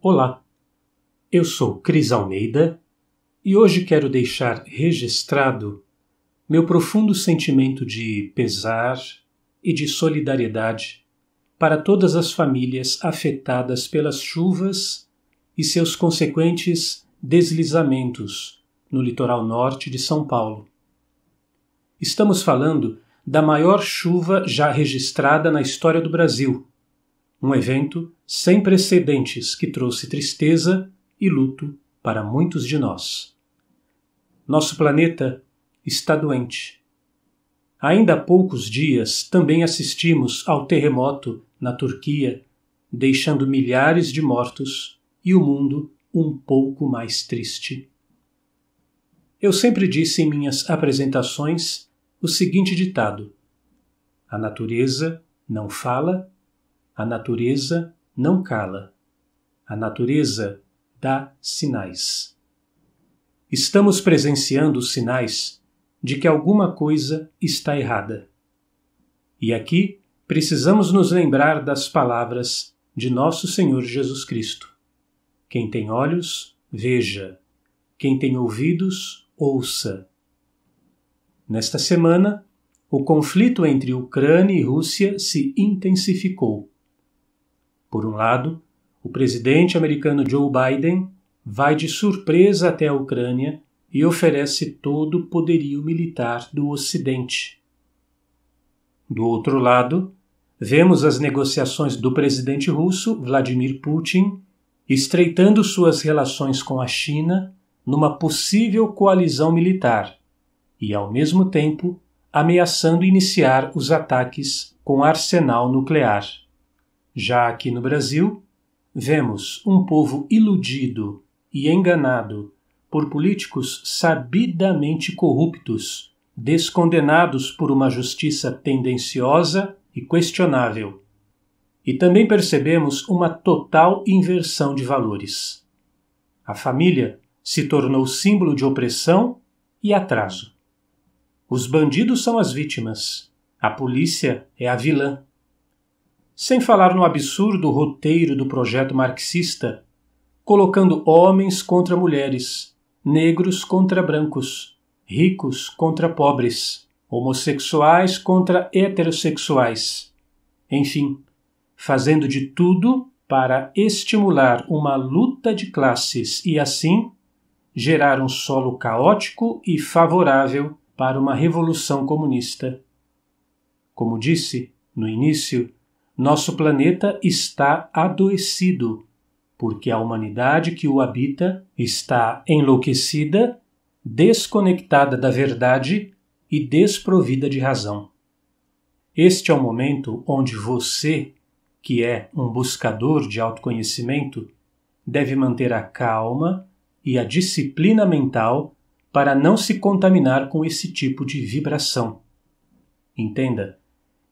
Olá, eu sou Cris Almeida e hoje quero deixar registrado meu profundo sentimento de pesar e de solidariedade para todas as famílias afetadas pelas chuvas e seus consequentes deslizamentos no litoral norte de São Paulo. Estamos falando da maior chuva já registrada na história do Brasil, um evento sem precedentes que trouxe tristeza e luto para muitos de nós. Nosso planeta está doente. Ainda há poucos dias também assistimos ao terremoto na Turquia, deixando milhares de mortos e o mundo um pouco mais triste. Eu sempre disse em minhas apresentações o seguinte ditado: A natureza não fala a natureza não cala. A natureza dá sinais. Estamos presenciando sinais de que alguma coisa está errada. E aqui precisamos nos lembrar das palavras de nosso Senhor Jesus Cristo. Quem tem olhos, veja. Quem tem ouvidos, ouça. Nesta semana, o conflito entre Ucrânia e Rússia se intensificou. Por um lado, o presidente americano Joe Biden vai de surpresa até a Ucrânia e oferece todo o poderio militar do Ocidente. Do outro lado, vemos as negociações do presidente russo Vladimir Putin estreitando suas relações com a China numa possível coalizão militar e, ao mesmo tempo, ameaçando iniciar os ataques com arsenal nuclear. Já aqui no Brasil, vemos um povo iludido e enganado por políticos sabidamente corruptos, descondenados por uma justiça tendenciosa e questionável. E também percebemos uma total inversão de valores. A família se tornou símbolo de opressão e atraso. Os bandidos são as vítimas, a polícia é a vilã sem falar no absurdo roteiro do projeto marxista, colocando homens contra mulheres, negros contra brancos, ricos contra pobres, homossexuais contra heterossexuais. Enfim, fazendo de tudo para estimular uma luta de classes e, assim, gerar um solo caótico e favorável para uma revolução comunista. Como disse no início, nosso planeta está adoecido, porque a humanidade que o habita está enlouquecida, desconectada da verdade e desprovida de razão. Este é o momento onde você, que é um buscador de autoconhecimento, deve manter a calma e a disciplina mental para não se contaminar com esse tipo de vibração. Entenda,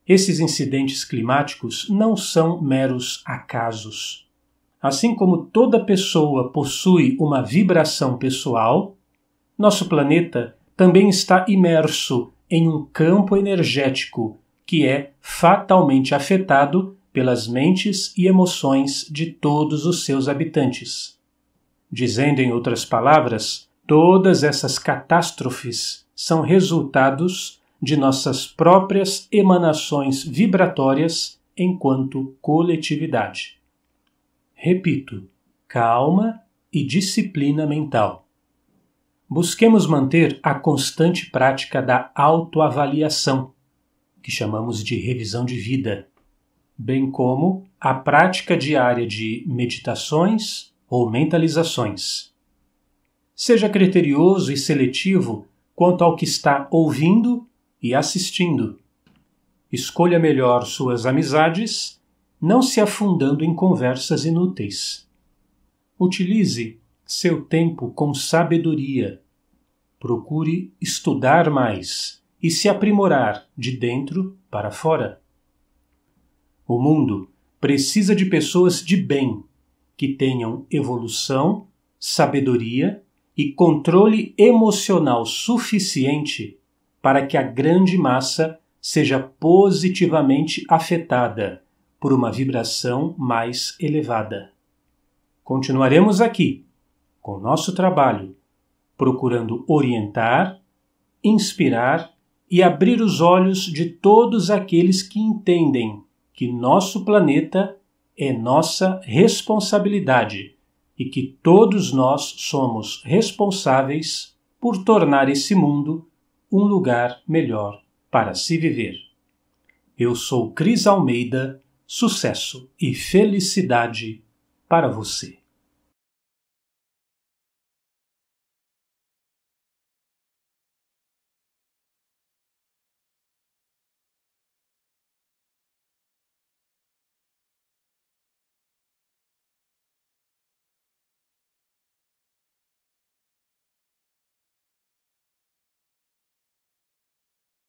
esses incidentes climáticos não são meros acasos. Assim como toda pessoa possui uma vibração pessoal, nosso planeta também está imerso em um campo energético que é fatalmente afetado pelas mentes e emoções de todos os seus habitantes. Dizendo em outras palavras, todas essas catástrofes são resultados de nossas próprias emanações vibratórias enquanto coletividade. Repito, calma e disciplina mental. Busquemos manter a constante prática da autoavaliação, que chamamos de revisão de vida, bem como a prática diária de meditações ou mentalizações. Seja criterioso e seletivo quanto ao que está ouvindo e assistindo. Escolha melhor suas amizades, não se afundando em conversas inúteis. Utilize seu tempo com sabedoria. Procure estudar mais e se aprimorar de dentro para fora. O mundo precisa de pessoas de bem, que tenham evolução, sabedoria e controle emocional suficiente para que a grande massa seja positivamente afetada por uma vibração mais elevada. Continuaremos aqui com nosso trabalho, procurando orientar, inspirar e abrir os olhos de todos aqueles que entendem que nosso planeta é nossa responsabilidade e que todos nós somos responsáveis por tornar esse mundo um lugar melhor para se viver. Eu sou Cris Almeida, sucesso e felicidade para você.